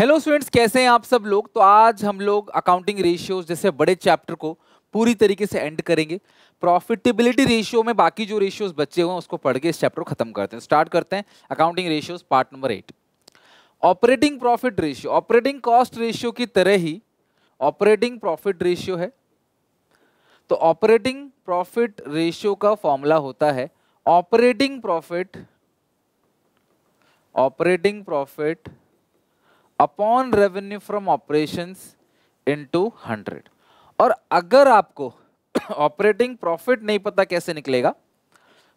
Hello students कैसे हैं आप सब लोग तो आज हम लोग अकाउंटिंग रेशियोज जैसे बड़े चैप्टर को पूरी तरीके से एंड करेंगे प्रॉफिटेबिलिटी रेशियो में बाकी जो रेशियोज बचे हुए हैं उसको पढ़ के इस चैप्टर को खत्म करते हैं स्टार्ट करते हैं accounting ratios part number eight operating profit ratio operating cost ratio की तरह ही ऑपरेटिंग प्रॉफिट रेशियो है तो ऑपरेटिंग प्रॉफिट रेशियो का फॉर्मूला होता है operating profit operating profit upon revenue from operations into hundred और अगर आपको ऑपरेटिंग प्रॉफिट नहीं पता कैसे निकलेगा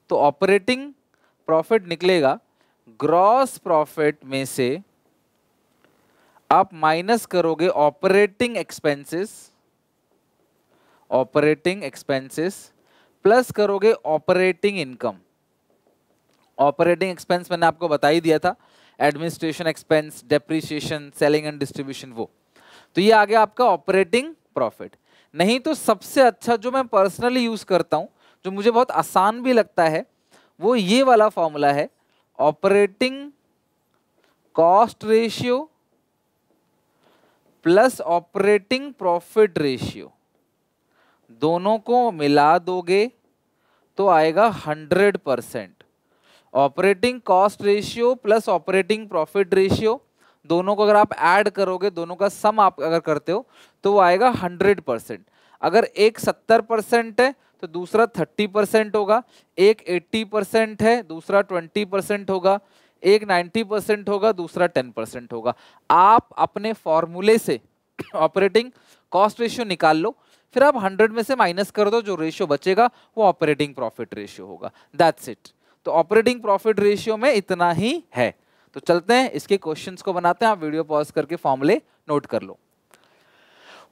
तो ऑपरेटिंग प्रॉफिट निकलेगा ग्रॉस प्रॉफिट में से आप माइनस करोगे operating expenses operating expenses plus करोगे ऑपरेटिंग इनकम ऑपरेटिंग एक्सपेंस मैंने आपको बता ही दिया था administration expense depreciation selling and distribution वो तो ये आ गया आपका ऑपरेटिंग प्रॉफिट नहीं तो सबसे अच्छा जो मैं पर्सनली यूज़ करता हूँ जो मुझे बहुत आसान भी लगता है वो ये वाला फॉर्मूला है operating cost ratio plus operating profit ratio दोनों को मिला दोगे तो आएगा hundred percent operating cost ratio plus operating profit ratio दोनों को अगर आप ऐड करोगे दोनों का सम आप अगर करते हो तो वो आएगा हंड्रेड परसेंट अगर एक सत्तर परसेंट है तो दूसरा थर्टी परसेंट होगा एक एट्टी परसेंट है दूसरा ट्वेंटी परसेंट होगा एक नाइन्टी परसेंट होगा दूसरा टेन परसेंट होगा आप अपने फॉर्मूले से ऑपरेटिंग कॉस्ट रेशियो निकाल लो फिर आप हंड्रेड में से माइनस कर दो जो रेशियो बचेगा वो ऑपरेटिंग प्रॉफिट रेशियो होगा दैट्स इट तो ऑपरेटिंग प्रॉफिट रेशियो में इतना ही है तो चलते हैं इसके क्वेश्चंस को बनाते हैं आप वीडियो पॉज करके फॉर्मूले नोट कर लो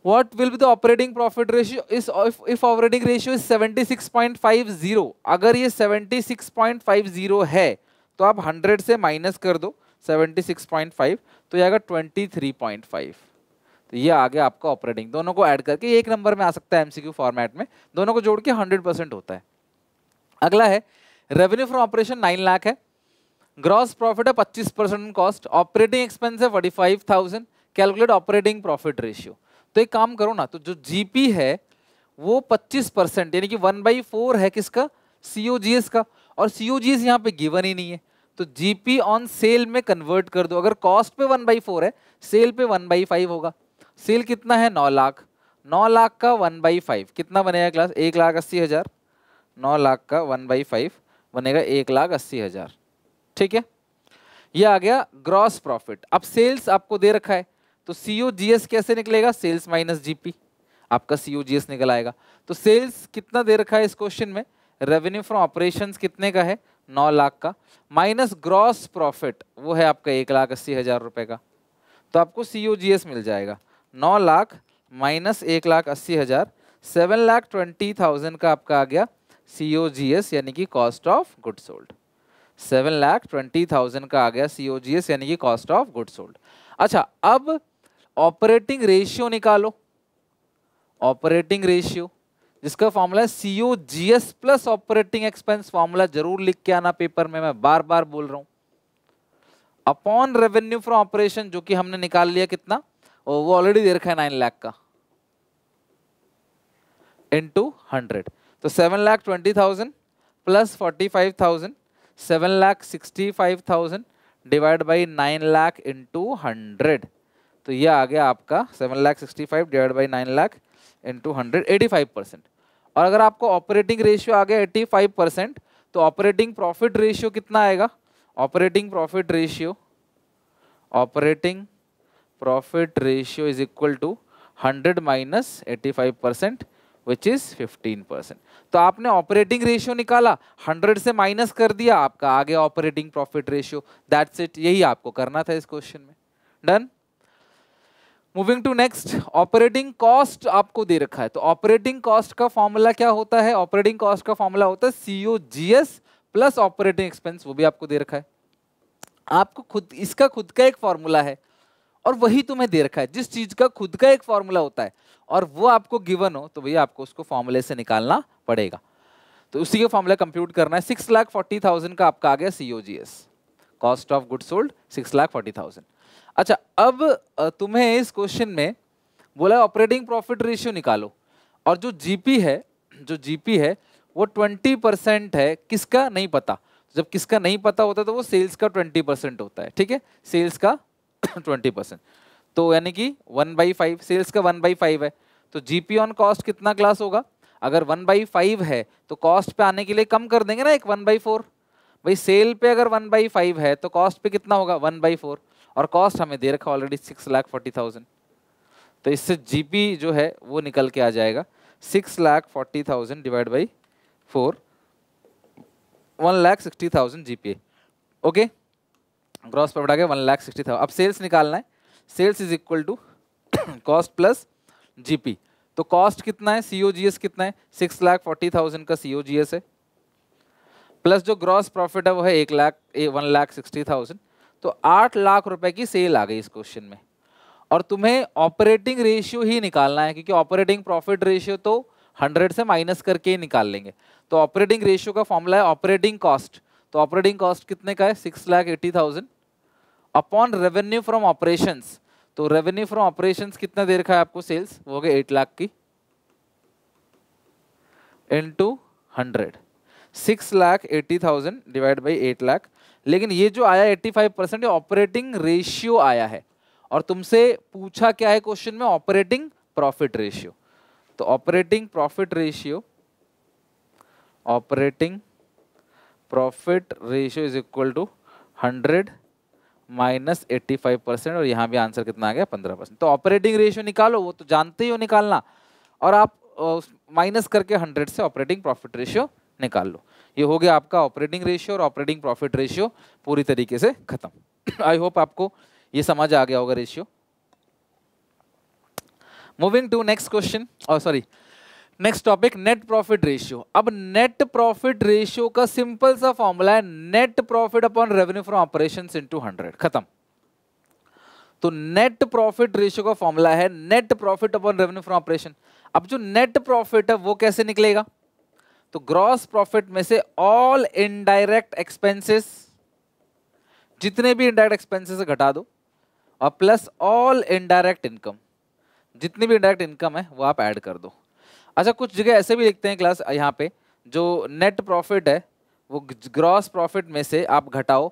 what will be the operating profit ratio is if operating ratio is 76.50 अगर ये 76.50 है तो आप 100 से माइनस कर दो 76.5 तो ये आएगा 23.5 तो ये आ गया आपका ऑपरेटिंग दोनों को ऐड करके एक नंबर में आ सकता है एमसीक्यू फॉर्मेट में दोनों को जोड़ के 100 होता है अगला है revenue from operation nine lakh है ग्रॉस प्रॉफिट है पच्चीस परसेंट कॉस्ट ऑपरेटिंग एक्सपेंस है forty five thousand calculate operating profit ratio तो एक काम करो ना तो जो जीपी है वो पच्चीस परसेंट यानी कि वन बाई फोर है किसका सीओजीएस का और सीओजीएस यहाँ पे गिवन ही नहीं है तो जीपी ऑन सेल में कन्वर्ट कर दो अगर कॉस्ट पे वन बाई है सेल पे वन बाई होगा सेल कितना है नौ लाख नौ लाख का वन बाई फाइव कितना बनेगा क्लास एक लाख अस्सी हज़ार नौ लाख का वन बाई फाइव बनेगा एक लाख अस्सी हज़ार ठीक है ये आ गया ग्रॉस प्रॉफिट अब सेल्स आपको दे रखा है तो सी ओ जी एस कैसे निकलेगा सेल्स माइनस जीपी आपका सी ओ जी एस निकल आएगा तो सेल्स कितना दे रखा है इस क्वेश्चन में रेवेन्यू फ्रॉम ऑपरेशंस कितने का है नौ लाख का माइनस ग्रॉस प्रॉफिट वो है आपका एक लाख अस्सी हज़ार रुपये का तो आपको सी ओ जी एस मिल जाएगा नौ लाख माइनस एक लाख अस्सी हज़ार सेवन लाख ट्वेंटी थाउजेंड का आपका आ गया सी ओ जी एस यानी कि cost of good sold seven lakh twenty thousand का आ गया सी ओ जी एस यानी कि कॉस्ट ऑफ गुड सोल्ड अच्छा अब ऑपरेटिंग रेशियो निकालो ऑपरेटिंग रेशियो जिसका फॉर्मूला है C O G S plus operating expense formula जरूर लिख के आना पेपर में मैं बार बार बोल रहा हूँ अपॉन रेवेन्यू फ्रॉम ऑपरेशन जो कि हमने निकाल लिया कितना वो ऑलरेडी दे रखा है नाइन लाख का इनटू हंड्रेड तो seven lakh twenty thousand plus forty five thousand seven lakh sixty five thousand divide by nine lakh to hundred तो ये आ गया आपका seven lakh sixty five divide by nine lakh into hundred eighty five percent और अगर आपको ऑपरेटिंग रेशियो आ गया एट्टी फाइव परसेंट तो ऑपरेटिंग प्रॉफिट रेशियो कितना आएगा operating profit ratio operating profit ratio is equal to hundred minus eighty five percent which is 15 percent तो आपने ऑपरेटिंग रेशियो निकाला 100 से माइनस कर दिया आपका आगे operating profit ratio that's it यही आपको करना था इस क्वेश्चन में done moving to next operating cost आपको दे रखा है तो ऑपरेटिंग कॉस्ट का फॉर्मूला क्या होता है ऑपरेटिंग कॉस्ट का फॉर्मूला होता है C O G S plus operating expense वो भी आपको दे रखा है आपको खुद इसका खुद का एक फॉर्मूला है और वही तुम्हें दे रखा है जिस चीज का खुद का एक फॉर्मूला होता है और वो आपको गिवन हो तो भैया आपको उसको फॉर्मूले से निकालना पड़ेगा तो उसी का फॉर्मूला कंप्यूट करना है सिक्स लाख फोर्टी थाउजेंड का आपका आ गया C O G S cost of good sold six lakh forty thousand अच्छा अब तुम्हें इस क्वेश्चन में बोला ऑपरेटिंग प्रॉफिट रेशियो निकालो और जो जीपी है जो जीपी है वो ट्वेंटी परसेंट है किसका नहीं पता जब किसका नहीं पता होता तो वो सेल्स का ट्वेंटी परसेंट होता है ठीक है सेल्स का ट्वेंटी परसेंट तो यानी कि वन बाई फाइव सेल्स का वन बाई फाइव है तो जी पी ऑन कॉस्ट कितना क्लास होगा अगर वन बाई फाइव है तो कॉस्ट पे आने के लिए कम कर देंगे ना एक वन बाई फोर भाई सेल पे अगर वन बाई फाइव है तो कॉस्ट पे कितना होगा वन बाई फोर और कॉस्ट हमें दे रखा already six lakh forty thousand तो इससे जीपी जो है वो निकल के आ जाएगा six lakh forty thousand divide by four one lakh sixty thousand जी ओके ग्रॉस प्रॉफिट आ गया वन लाख सिक्सटी थाउजेंड अब सेल्स निकालना है sales is equal to cost plus GP तो कॉस्ट कितना है सीओजीएस कितना है सिक्स लाख फोर्टी थाउजेंड का सीओजीएस है प्लस जो ग्रॉस प्रॉफिट है वो है एक lakh one lakh sixty thousand तो आठ लाख रुपए की सेल आ गई इस क्वेश्चन में और तुम्हें ऑपरेटिंग रेशियो ही निकालना है क्योंकि ऑपरेटिंग प्रॉफिट रेशियो तो हंड्रेड से माइनस करके ही निकाल लेंगे तो ऑपरेटिंग रेशियो का फॉर्मूला है ऑपरेटिंग कॉस्ट तो ऑपरेटिंग कॉस्ट कितने का है six lakh eighty thousand upon revenue from operations तो रेवेन्यू फ्रॉम ऑपरेशंस कितना दे रखा है आपको सेल्स वो हो गया एट लाख की into hundred six lakh eighty thousand divide by eight lakh लेकिन ये जो आया eighty five percent operating ratio आया है और तुमसे पूछा क्या है क्वेश्चन में ऑपरेटिंग प्रॉफिट रेशियो तो operating profit ratio operating profit ratio is equal to hundred minus eighty five percent और यहाँ भी आंसर कितना आ गया पंद्रह परसेंट तो ऑपरेटिंग रेशियो निकालो वो तो जानते ही हो निकालना और आप माइनस करके हंड्रेड से ऑपरेटिंग प्रॉफिट रेशियो निकाल लो ये हो गया आपका ऑपरेटिंग रेशियो और ऑपरेटिंग प्रॉफिट रेशियो पूरी तरीके से खत्म आई होप आपको ये समझ आ गया होगा ratio moving to next question और sorry next topic net profit ratio अब नेट प्रॉफिट रेशियो का सिंपल सा फॉर्मूला है net profit upon revenue from operation into hundred खत्म तो नेट प्रॉफिट रेशियो का फॉर्मूला है net profit upon revenue from operation अब जो नेट प्रॉफिट है वो कैसे निकलेगा तो ग्रॉस प्रॉफिट में से ऑल इनडायरेक्ट एक्सपेंसेस जितने भी इनडायरेक्ट एक्सपेंसेस घटा दो और प्लस ऑल इनडायरेक्ट इनकम जितनी भी इनडायरेक्ट इनकम है वो आप ऐड कर दो अच्छा कुछ जगह ऐसे भी लिखते हैं क्लास यहाँ पे जो नेट प्रॉफिट है वो ग्रॉस प्रॉफिट में से आप घटाओ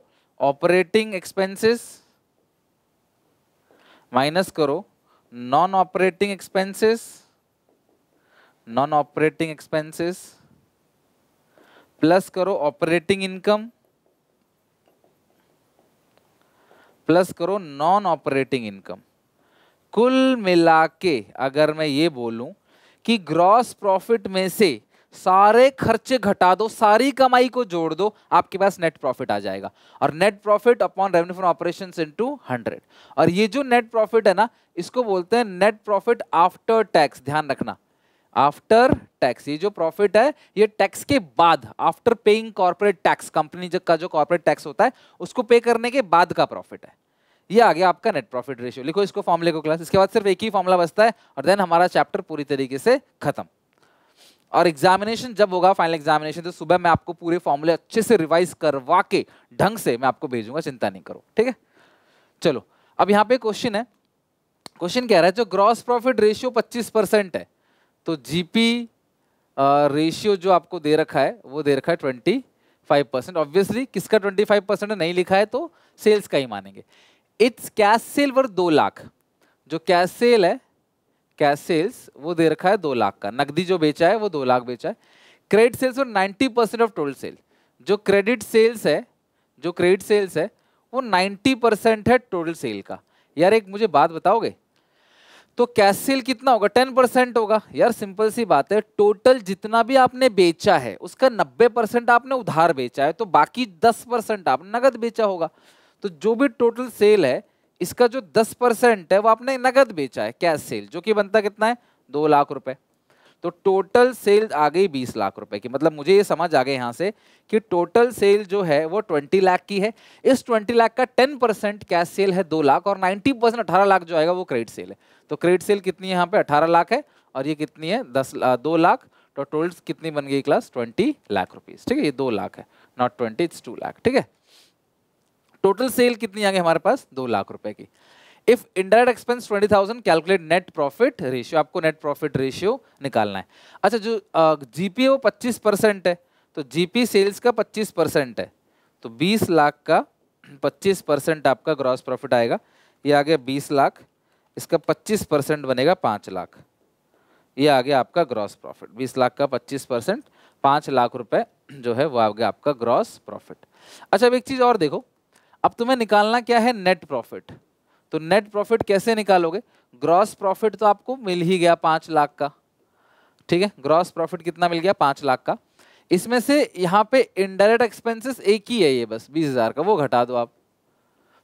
ऑपरेटिंग एक्सपेंसेस माइनस करो non operating expenses non operating expenses plus करो ऑपरेटिंग इनकम प्लस करो नॉन ऑपरेटिंग इनकम कुल मिला के अगर मैं ये बोलूं कि ग्रॉस प्रॉफिट में से सारे खर्चे घटा दो सारी कमाई को जोड़ दो आपके पास नेट प्रॉफिट आ जाएगा और net profit upon revenue from operation to hundred और ये जो नेट प्रॉफिट है ना इसको बोलते हैं नेट प्रॉफिट आफ्टर टैक्स ध्यान रखना आफ्टर टैक्स ये जो प्रॉफिट है ये टैक्स के बाद after paying corporate tax company का जो कॉर्पोरेट टैक्स होता है उसको पे करने के बाद का प्रॉफिट है ये आ गया आपका नेट प्रॉफिट रेशियो लिखो इसको फॉर्मुले को क्लास इसके बाद सिर्फ एक ही फॉर्मुला बचता है और देन हमारा चैप्टर पूरी तरीके से खत्म और एग्जामिनेशन जब होगा फाइनल एग्जामिनेशन तो सुबह मैं आपको पूरे फॉर्मुले अच्छे से रिवाइज करवा के ढंग से मैं आपको भेजूंगा चिंता नहीं करो ठीक है चलो अब यहाँ पे क्वेश्चन है क्वेश्चन कह रहा है जो ग्रॉस प्रॉफिट रेशियो 25 परसेंट है तो जीपी रेशियो जो आपको दे रखा है वो दे रखा है 25 परसेंट ऑब्वियसली किसका 25 परसेंट नहीं लिखा है तो सेल्स का ही मानेंगे इट्स कैश सेल वर्थ दो लाख जो कैश सेल है कैश सेल्स वो दे रखा है दो लाख का नकदी जो बेचा है वो दो लाख बेचा है क्रेडिट सेल्स और ninety percent of total sale जो क्रेडिट सेल्स है जो क्रेडिट सेल्स है वो नाइन्टी परसेंट है टोटल सेल का यार एक मुझे बात बताओगे तो कैश सेल कितना होगा टेन परसेंट होगा यार सिंपल सी बात है टोटल जितना भी आपने बेचा है उसका नब्बे परसेंट आपने उधार बेचा है तो बाकी दस परसेंट आप नगद बेचा होगा तो जो भी टोटल सेल है इसका जो दस परसेंट है वो आपने नगद बेचा है कैश सेल जो कि बनता कितना है दो लाख रुपए तो टोटल सेल आ गई बीस लाख रुपए की मतलब मुझे ये समझ आ गया यहाँ से कि टोटल सेल जो है वो ट्वेंटी लाख की है इस ट्वेंटी लाख का टेन परसेंट कैश सेल है दो लाख और नाइन्टी परसेंट अठारह लाख जो आएगा वो क्रेडिट सेल है तो क्रेडिट सेल कितनी है यहाँ पे अठारह लाख है और ये कितनी है दस दो लाख टोटल तो कितनी बन गई क्लास ट्वेंटी लाख रुपीज़ ठीक है ये दो लाख है not twenty it's two lakh ठीक है टोटल सेल कितनी आ गई हमारे पास दो लाख रुपए की if indirect expense twenty thousand calculate net profit ratio आपको नेट प्रॉफिट रेशियो निकालना है अच्छा जो जीपी वो पच्चीस परसेंट है तो जीपी सेल्स का पच्चीस परसेंट है तो बीस लाख का पच्चीस परसेंट आपका ग्रॉस प्रॉफिट आएगा ये आ गया बीस लाख इसका पच्चीस परसेंट बनेगा पाँच लाख ये आ गया आपका ग्रॉस प्रॉफिट बीस लाख का पच्चीस परसेंट पाँच लाख रुपए जो है वो आ गया आपका ग्रॉस प्रॉफिट अच्छा अब एक चीज़ और देखो अब तुम्हें निकालना क्या है नेट प्रॉफिट तो नेट प्रॉफिट कैसे निकालोगे ग्रॉस प्रॉफिट तो आपको मिल ही गया पाँच लाख का ठीक है ग्रॉस प्रॉफिट कितना मिल गया पाँच लाख का इसमें से यहाँ पे इनडायरेक्ट एक्सपेंसेस एक ही है ये बस बीस हज़ार का वो घटा दो आप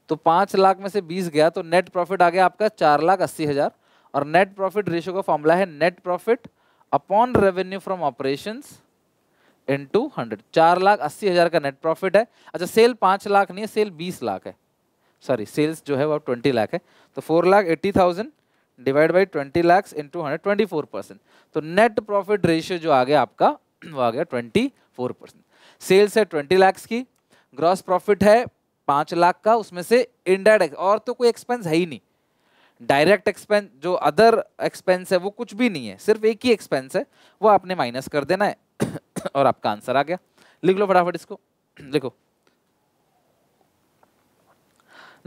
तो पाँच लाख में से बीस गया तो नेट प्रॉफिट आ गया आपका चार लाख अस्सी हज़ार और नेट प्रॉफिट रेशो का फॉर्मूला है net profit upon revenue from operations into hundred चार लाख अस्सी हज़ार का नेट प्रॉफिट है अच्छा सेल पाँच लाख नहीं है सेल बीस लाख है सॉरी सेल्स जो है वो ट्वेंटी लाख है तो four lakh eighty thousand divide by twenty lakh into hundred twenty four percent तो नेट प्रॉफिट रेशियो जो आ गया आपका वो आ गया ट्वेंटी फोर परसेंट सेल्स है ट्वेंटी लाख की ग्रॉस प्रॉफिट है पाँच लाख का उसमें से इनडायरेक्ट और तो कोई एक्सपेंस है ही नहीं डायरेक्ट एक्सपेंस जो अदर एक्सपेंस है वो कुछ भी नहीं है सिर्फ एक ही एक्सपेंस है वो आपने माइनस कर देना है और आपका आंसर आ गया लिख लो फटाफट इसको देखो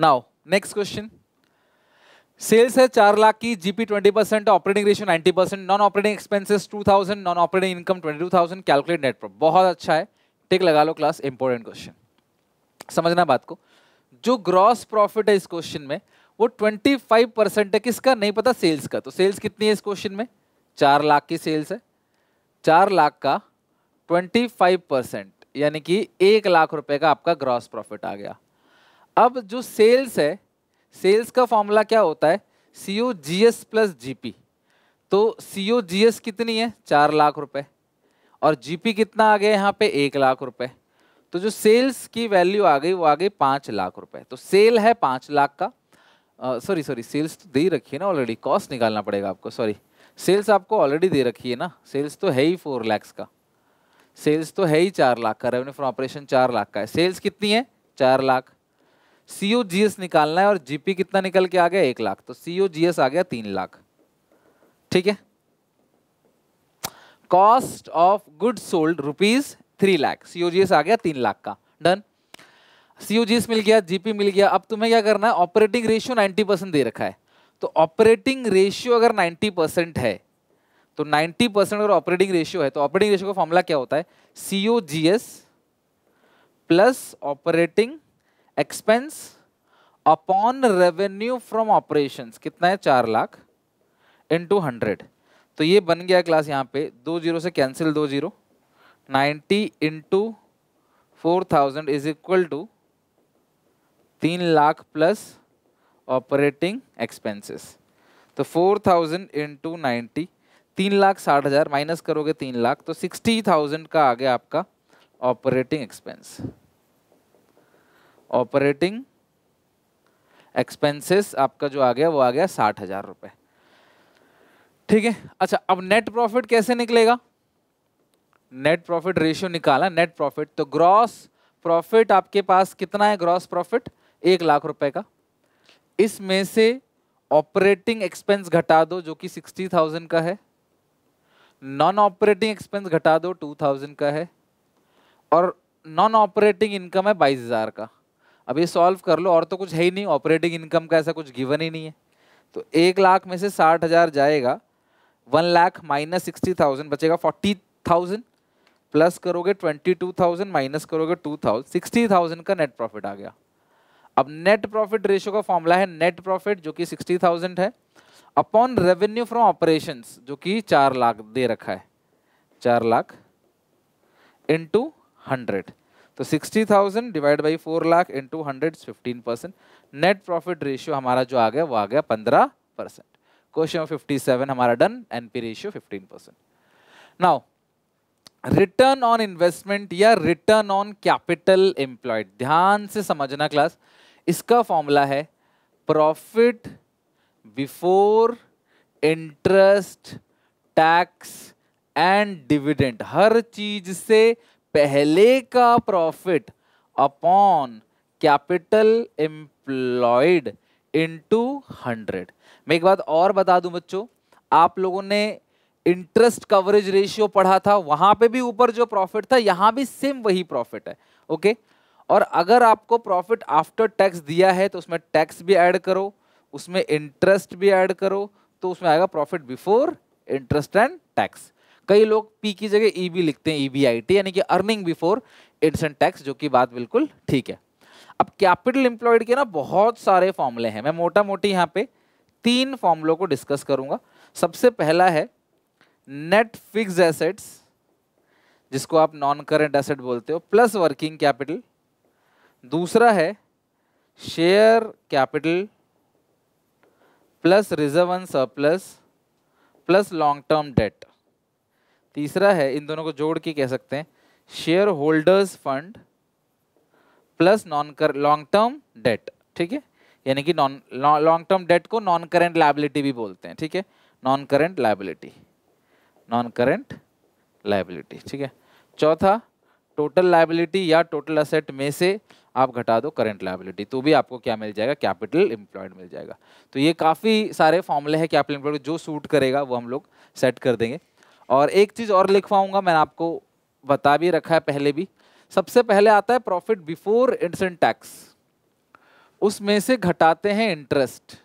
नाउ नेक्स्ट क्वेश्चन सेल्स है चार लाख की GP twenty percent operating ratio ninety percent non operating expenses two thousand non operating income twenty two thousand calculate net profit बहुत अच्छा है टिक लगा लो क्लास इंपॉर्टेंट क्वेश्चन समझना बात को जो ग्रॉस प्रॉफिट है इस क्वेश्चन में वो ट्वेंटी फाइव परसेंट है किसका नहीं पता सेल्स का तो सेल्स कितनी है इस क्वेश्चन में चार लाख की सेल्स है चार लाख का ट्वेंटी फाइव परसेंट यानी कि एक लाख रुपए का आपका ग्रॉस प्रॉफिट आ गया अब जो सेल्स है सेल्स का फॉर्मूला क्या होता है C O G S plus G P तो सी ओ जी एस कितनी है चार लाख रुपए और जी कितना आ गया यहाँ पे एक लाख रुपए तो जो सेल्स की वैल्यू आ गई वो आ गई पाँच लाख रुपए तो सेल है पाँच लाख का सॉरी सॉरी सेल्स तो दे रखी है ना ऑलरेडी कॉस्ट निकालना पड़ेगा आपको सॉरी सेल्स आपको ऑलरेडी दे रखी है ना सेल्स तो है ही फोर लैक्स का सेल्स तो है ही चार लाख का रेवेन्यू फ्रॉम ऑपरेशन चार लाख का है सेल्स कितनी है चार लाख सीओ एस निकालना है और जीपी कितना निकल के आ गया एक लाख तो सीओ एस आ गया तीन लाख ठीक है cost of good sold rupees three lakh CO आ गया तीन लाख का डन सीओ मिल गया जीपी मिल गया अब तुम्हें क्या करना है ऑपरेटिंग रेशियो नाइनटी परसेंट दे रखा है तो ऑपरेटिंग रेशियो अगर नाइनटी परसेंट है तो 90 परसेंट अगर ऑपरेटिंग रेशियो है तो ऑपरेटिंग रेशियो का फॉर्मूला क्या होता है C O G S plus operating expense upon revenue from operations कितना है चार लाख टू हंड्रेड तो ये बन गया क्लास यहाँ पे दो जीरो से कैंसिल दो zero ninety into four thousand is equal to तीन लाख प्लस ऑपरेटिंग एक्सपेंसेस तो फोर थाउजेंड इंटू नाइन्टी तीन लाख साठ हज़ार माइनस करोगे तीन लाख तो सिक्सटी थाउजेंड का आ गया आपका ऑपरेटिंग एक्सपेंस ऑपरेटिंग एक्सपेंसेस आपका जो आ गया वो आ गया साठ हज़ार रुपये ठीक है अच्छा अब नेट प्रॉफिट कैसे निकलेगा नेट प्रॉफिट रेशियो निकाला नेट प्रॉफिट तो ग्रॉस प्रॉफिट आपके पास कितना है ग्रॉस प्रॉफिट एक लाख रुपए का इसमें से ऑपरेटिंग एक्सपेंस घटा दो जो कि सिक्सटी थाउजेंड का है नॉन ऑपरेटिंग एक्सपेंस घटा दो टू थाउजेंड का है और नॉन ऑपरेटिंग इनकम है बाईस हज़ार का अब ये सॉल्व कर लो और तो कुछ है ही नहीं ऑपरेटिंग इनकम का ऐसा कुछ गिवन ही नहीं है तो एक लाख में से साठ हज़ार जाएगा one lakh minus sixty thousand बचेगा फोर्टी थाउजेंड प्लस करोगे ट्वेंटी टू थाउजेंड माइनस करोगे टू थाउजेंड सिक्सटी थाउजेंड का नेट प्रॉफिट आ गया अब नेट प्रॉफिट रेशो का फॉर्मूला है नेट प्रॉफिट जो कि सिक्सटी थाउजेंड है अपॉन रेवेन्यू फ्रॉम ऑपरेशन जो कि चार लाख दे रखा है चार लाख इंटू हंड्रेड तो sixty thousand divide by four lakh into hundred fifteen percent net profit ratio हमारा जो आ गया वो आ गया पंद्रह परसेंट क्वेश्चन फिफ्टी सेवन हमारा done N P ratio fifteen percent now return on investment या रिटर्न ऑन कैपिटल एम्प्लॉयड ध्यान से समझना क्लास इसका फॉर्मूला है profit before interest tax and dividend हर चीज से पहले का profit upon capital employed into hundred मैं एक बात और बता दूं बच्चों आप लोगों ने इंटरेस्ट कवरेज रेशियो पढ़ा था वहां पे भी ऊपर जो प्रॉफिट था यहां भी सेम वही प्रॉफिट है ओके और अगर आपको प्रॉफिट आफ्टर टैक्स दिया है तो उसमें टैक्स भी ऐड करो उसमें इंटरेस्ट भी ऐड करो तो उसमें आएगा profit before interest and tax कई लोग पी की जगह ई e बी लिखते हैं ई बी आई टी यानी कि अर्निंग बिफोर एंड टैक्स जो कि बात बिल्कुल ठीक है अब कैपिटल एम्प्लॉयड के ना बहुत सारे फॉर्मूले हैं मैं मोटा मोटी यहाँ पे तीन फॉर्मूलों को डिस्कस करूंगा सबसे पहला है नेट फिक्स एसेट्स जिसको आप नॉन करेंट एसेट बोलते हो प्लस वर्किंग कैपिटल दूसरा है share capital plus reserve and surplus plus long term debt तीसरा है इन दोनों को जोड़ के कह सकते हैं shareholders fund plus non कर लॉन्ग टर्म डेट ठीक है यानी कि नॉन लॉन्ग टर्म डेट को नॉन करेंट लाइबिलिटी भी बोलते हैं ठीक है non current liability non current liability ठीक है चौथा टोटल लाइबिलिटी या टोटल असेट में से आप घटा दो करेंट लाइबिलिटी तो भी आपको क्या मिल जाएगा कैपिटल एम्प्लॉयड मिल जाएगा तो ये काफ़ी सारे फॉर्मूले हैं कैपिटल एम्प्लॉयड जो सूट करेगा वो हम लोग सेट कर देंगे और एक चीज़ और लिखवाऊंगा मैंने आपको बता भी रखा है पहले भी सबसे पहले आता है प्रॉफिट बिफोर इंटरेस्ट टैक्स उसमें से घटाते हैं इंटरेस्ट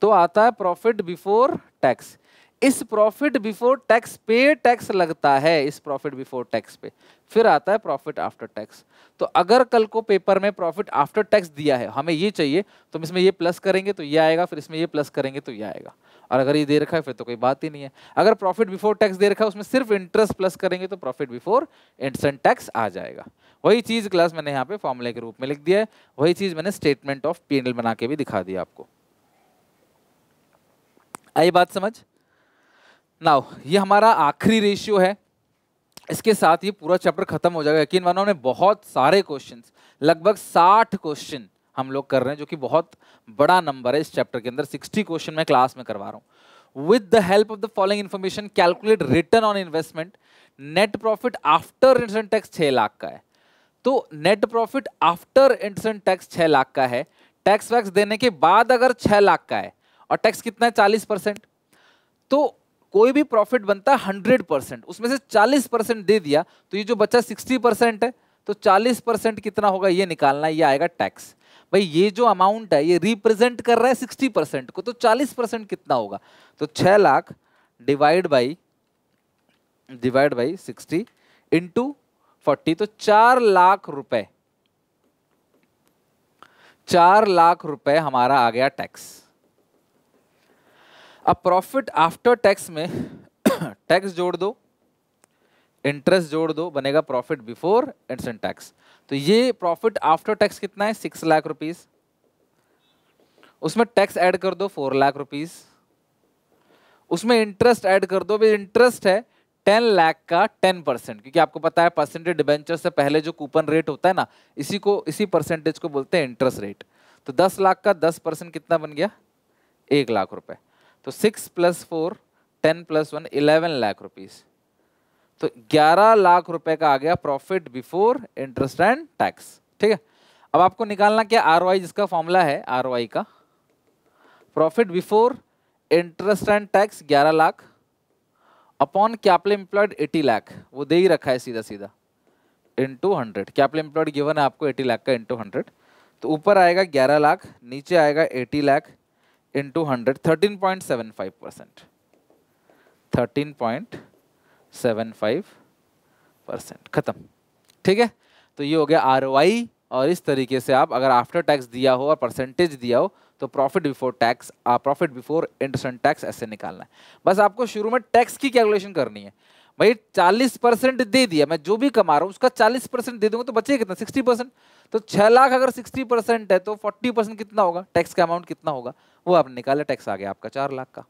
तो आता है प्रॉफिट बिफोर टैक्स इस प्रॉफिट बिफोर टैक्स पे टैक्स लगता है इस प्रॉफिट बिफोर टैक्स पे फिर आता है प्रॉफिट आफ्टर टैक्स तो अगर कल को पेपर में प्रॉफिट आफ्टर टैक्स दिया है हमें ये चाहिए तो हम इसमें ये प्लस करेंगे तो ये आएगा फिर इसमें ये प्लस करेंगे तो ये आएगा और अगर ये दे रखा है फिर तो कोई बात ही नहीं है अगर प्रॉफिट बिफोर टैक्स दे रखा है उसमें सिर्फ इंटरेस्ट प्लस करेंगे तो प्रॉफिट बिफोर इंटसेंट टैक्स आ जाएगा वही चीज़ क्लास मैंने यहाँ पे फॉर्मूले के रूप में लिख दिया है वही चीज़ मैंने स्टेटमेंट ऑफ पी बना के भी दिखा दिया आपको आई बात समझ नाउ ये हमारा आखिरी रेशियो है इसके साथ ये पूरा चैप्टर खत्म हो जाएगा यकीन मानो हमने बहुत सारे क्वेश्चंस लगभग साठ क्वेश्चन हम लोग कर रहे हैं जो कि बहुत बड़ा नंबर है इस चैप्टर के अंदर सिक्सटी क्वेश्चन मैं क्लास में करवा रहा हूँ with the help of the following information calculate return on investment net profit after interest tax छः लाख का है तो net profit after interest and tax छः लाख का है टैक्स वैक्स देने के बाद अगर छः लाख का है और टैक्स कितना है चालीस परसेंट तो कोई भी प्रॉफिट बनता है हंड्रेड परसेंट उसमें से चालीस परसेंट दे दिया तो ये जो बच्चा सिक्सटी परसेंट है तो चालीस परसेंट कितना होगा ये निकालना ये आएगा टैक्स भाई ये जो अमाउंट है ये रिप्रेजेंट कर रहा है सिक्सटी परसेंट को तो चालीस परसेंट कितना होगा तो छः lakh divide by divide by sixty into forty तो चार लाख रुपए चार लाख रुपए हमारा आ गया टैक्स अब प्रॉफिट आफ्टर टैक्स में टैक्स जोड़ दो इंटरेस्ट जोड़ दो बनेगा प्रॉफिट बिफोर एंड टैक्स तो ये प्रॉफिट आफ्टर टैक्स कितना है सिक्स लाख रुपीस उसमें टैक्स ऐड कर दो फोर लाख रुपीस उसमें इंटरेस्ट ऐड कर दो भी इंटरेस्ट है टेन लाख का टेन परसेंट क्योंकि आपको पता है परसेंटेज डिबेंचर से पहले जो कूपन रेट होता है ना इसी को इसी परसेंटेज को बोलते हैं इंटरेस्ट रेट तो दस लाख का दस परसेंट कितना बन गया एक लाख रुपए तो six plus four ten plus one eleven lakh rupees तो ग्यारह लाख रुपए का आ गया profit before interest and tax ठीक है अब आपको निकालना क्या आर जिसका फॉर्मूला है आर का profit before interest and tax ग्यारह lakh upon capital employed eighty lakh वो दे ही रखा है सीधा सीधा into hundred capital employed given है आपको एटी लाख का इंटू हंड्रेड तो ऊपर आएगा ग्यारह लाख नीचे आएगा eighty lakh into hundred thirteen point seven five percent thirteen point seven five percent खत्म ठीक है तो ये हो गया आर और इस तरीके से आप अगर आफ्टर टैक्स दिया हो और परसेंटेज दिया हो तो profit before tax profit before interest and tax ऐसे निकालना है बस आपको शुरू में टैक्स की कैलकुलेशन करनी है भाई 40 परसेंट दे दिया मैं जो भी कमा रहा हूँ उसका 40 परसेंट दे दूंगा तो बचे कितना 60 परसेंट तो 6 लाख अगर 60 परसेंट है तो 40 परसेंट कितना होगा टैक्स का अमाउंट कितना होगा वो आपने निकाला टैक्स आ गया आपका चार लाख का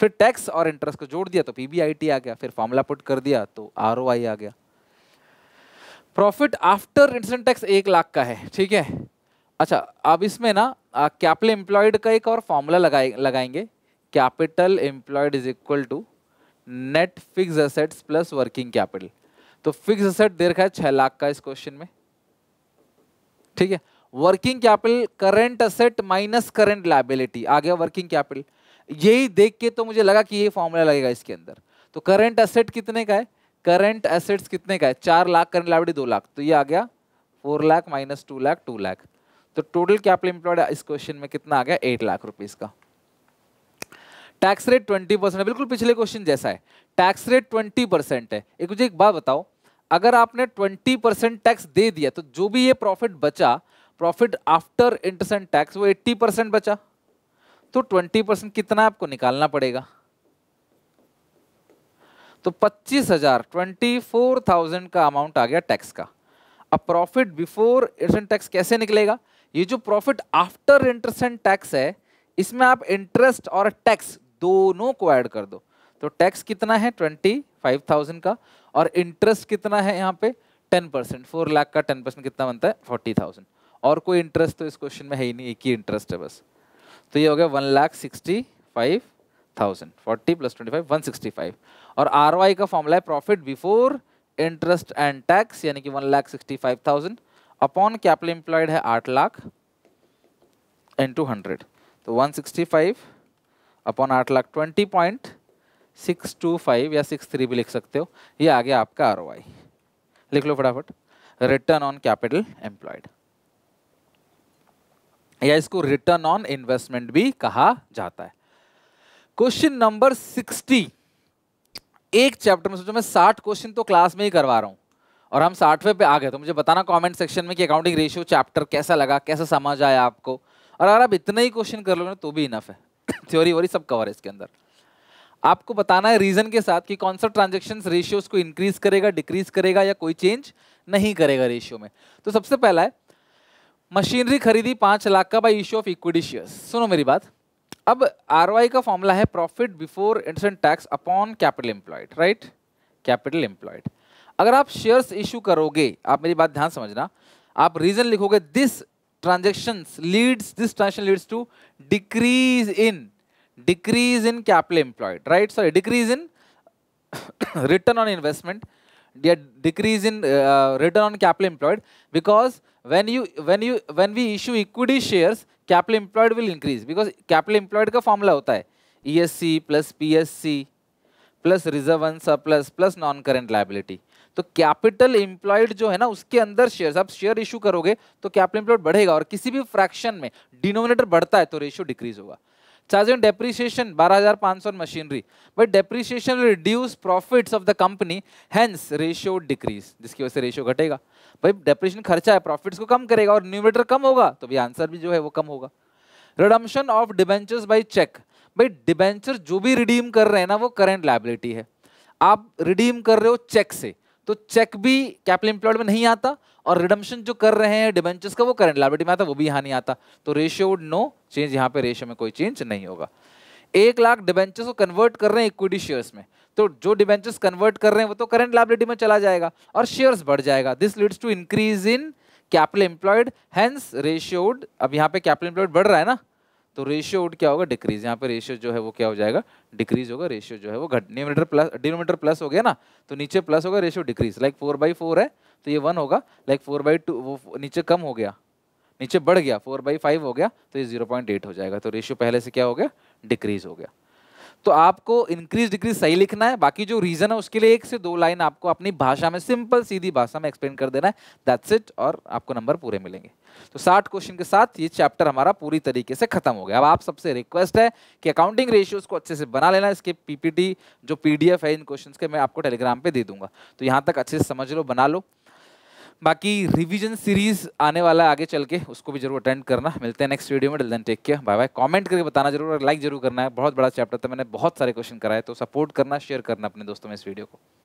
फिर टैक्स और इंटरेस्ट को जोड़ दिया तो पीबीआईटी आ गया फिर फॉर्मूला पुट कर दिया तो आर आ गया प्रॉफिट आफ्टर इंसिडेंट टैक्स एक लाख का है ठीक है अच्छा अब इसमें ना कैपिटल एम्प्लॉयड का एक और फॉर्मूला लगाए लगाएंगे capital employed is equal to net fix assets plus working capital तो फिक्स असेट दे रखा है छः लाख का इस क्वेश्चन में ठीक है working capital current asset minus current liability आ गया वर्किंग कैपिटल यही देख के तो मुझे लगा कि ये फॉर्मूला लगेगा इसके अंदर तो करेंट असेट कितने का है करेंट एसेट्स कितने का है चार लाख करेंट लाइबिलिटी दो लाख तो ये आ गया four lakh minus two lakh two lakh तो टोटल कैपिटल इंप्लॉयड इस क्वेश्चन में कितना आ गया एट लाख रुपीज का टैक्स रेट ट्वेंटी परसेंट है बिल्कुल पिछले क्वेश्चन जैसा है टैक्स रेट ट्वेंटी परसेंट है एक मुझे एक बात बताओ अगर आपने ट्वेंटी परसेंट टैक्स दे दिया तो जो भी ये प्रॉफिट बचा प्रॉफिट आफ्टर इंटरसेंट टैक्स वो 80 परसेंट बचा तो 20 परसेंट कितना आपको निकालना पड़ेगा तो पच्चीस हजार ट्वेंटी फोर थाउजेंड का अमाउंट आ गया टैक्स का अब प्रॉफिट बिफोर इंटरसेंट टैक्स कैसे निकलेगा ये जो प्रॉफिट आफ्टर इंटरसेंट टैक्स है इसमें आप इंटरेस्ट और टैक्स दोनों को ऐड कर दो तो टैक्स कितना है ट्वेंटी फाइव थाउजेंड का और इंटरेस्ट कितना है यहाँ पे टेन परसेंट फोर लाख का टेन परसेंट कितना बनता है फोर्टी थाउजेंड और कोई इंटरेस्ट तो इस क्वेश्चन में है ही नहीं एक ही इंटरेस्ट है बस तो ये हो गया one lakh sixty five thousand forty plus twenty five one sixty five और आर वाई का फॉर्मूला है profit before interest and tax यानी कि one lakh sixty five thousand upon capital employed है आठ लाख इन टू हंड्रेड तो वन सिक्सटी फाइव अपॉन आठ lakh twenty point six two five या सिक्स थ्री भी लिख सकते हो ये आ गया आपका आर वाई लिख लो फटाफट रिटर्न ऑन कैपिटल एम्प्लॉयड या इसको रिटर्न ऑन इन्वेस्टमेंट भी कहा जाता है क्वेश्चन नंबर सिक्सटी एक चैप्टर में सोचो मैं साठ क्वेश्चन तो क्लास में ही करवा रहा हूँ और हम साठवें पे आ गए तो मुझे बताना कमेंट सेक्शन में कि अकाउंटिंग रेशियो चैप्टर कैसा लगा कैसा समझ आया आपको और अगर आप इतने ही क्वेश्चन कर लोगे तो भी इनफ है थ्योरी वोरी सब कवर है इसके अंदर आपको बताना है रीजन के साथ कि कौन सा ट्रांजेक्शन रेशियोज को इंक्रीज करेगा डिक्रीज करेगा या कोई चेंज नहीं करेगा रेशियो में तो सबसे पहला है मशीनरी खरीदी पांच लाख का by issue of equity share सुनो मेरी बात अब आर का फॉर्मूला है profit before interest tax upon capital employed right capital employed अगर आप शेयर्स इशू करोगे आप मेरी बात ध्यान समझना आप रीजन लिखोगे this transaction leads this transaction leads to decrease in decrease in capital employed right sorry decrease in return on investment decrease in return on capital employed because when you when you when we issue equity shares capital employed will increase because capital employed का formula होता है ESC plus PSC plus reserve one surplus plus non current liability तो capital employed जो है ना उसके अंदर share आप शेयर इशू करोगे तो कैपिटल एम्प्लॉयड बढ़ेगा और किसी भी फ्रैक्शन में डिनोमिनेटर बढ़ता है तो रेशियो डिक्रीज होगा Charge depreciation, 12,500 on machinery. But depreciation will reduce profits of the company, hence ratio decrease. जिसकी वजह से रेशियो घटेगा भाई डेप्रिशन खर्चा है प्रॉफिट्स को कम करेगा और न्यूमिनेटर कम होगा तो भी आंसर भी जो है वो कम होगा redemption of debentures by cheque भाई डिबेंचर जो भी रिडीम कर रहे हैं ना वो करेंट लाइबिलिटी है आप रिडीम कर रहे हो चेक से तो चेक भी कैपिटल इंप्लॉयड में नहीं आता और रिडम्शन जो कर रहे हैं डिबेंचर्स का वो करंट लाइबिलिटी में आता वो भी यहाँ नहीं आता तो रेशियो वुड नो चेंज यहाँ पे रेशियो में कोई चेंज नहीं होगा एक लाख डिबेंचर्स को कन्वर्ट कर रहे हैं इक्विटी शेयर्स में तो जो डिबेंचर्स कन्वर्ट कर रहे हैं वो तो करंट लाइबिलिटी में चला जाएगा और शेयर्स बढ़ जाएगा this leads to increase in capital employed hence ratio would अब यहाँ पे कैपिटल इंप्लॉयड बढ़ रहा है ना तो रेशियो वुड क्या होगा डिक्रीज यहाँ पे रेशियो जो है वो क्या हो जाएगा डिक्रीज होगा रेशियो जो है वो घट डिनोमीटर प्लस डिनोमीटर प्लस हो गया ना तो नीचे प्लस होगा ratio decrease like four by four है तो ये वन होगा लाइक फोर बाई टू वो नीचे कम हो गया नीचे बढ़ गया फोर बाई फाइव हो गया तो ये जीरो पॉइंट एट हो जाएगा तो रेशियो पहले से क्या हो गया डिक्रीज हो गया तो आपको इंक्रीज डिक्रीज सही लिखना है बाकी जो रीजन है उसके लिए एक से दो लाइन आपको अपनी भाषा में सिंपल सीधी भाषा में एक्सप्लेन कर देना है दैट्स इट और आपको नंबर पूरे मिलेंगे तो साठ क्वेश्चन के साथ ये चैप्टर हमारा पूरी तरीके से खत्म हो गया अब आप सबसे रिक्वेस्ट है कि अकाउंटिंग रेशियोज को अच्छे से बना लेना इसके पीपीटी जो पीडीएफ है इन क्वेश्चन के मैं आपको टेलीग्राम पे दे दूंगा तो यहाँ तक अच्छे से समझ लो बना लो बाकी रिविजन सीरीज आने वाला है आगे चल के उसको भी जरूर अटेंड करना मिलते हैं नेक्स्ट वीडियो में डिल take care bye bye comment करके बताना जरूर और लाइक जरूर करना है बहुत बड़ा चैप्टर था मैंने बहुत सारे क्वेश्चन कराए तो सपोर्ट करना शेयर करना अपने दोस्तों में इस वीडियो को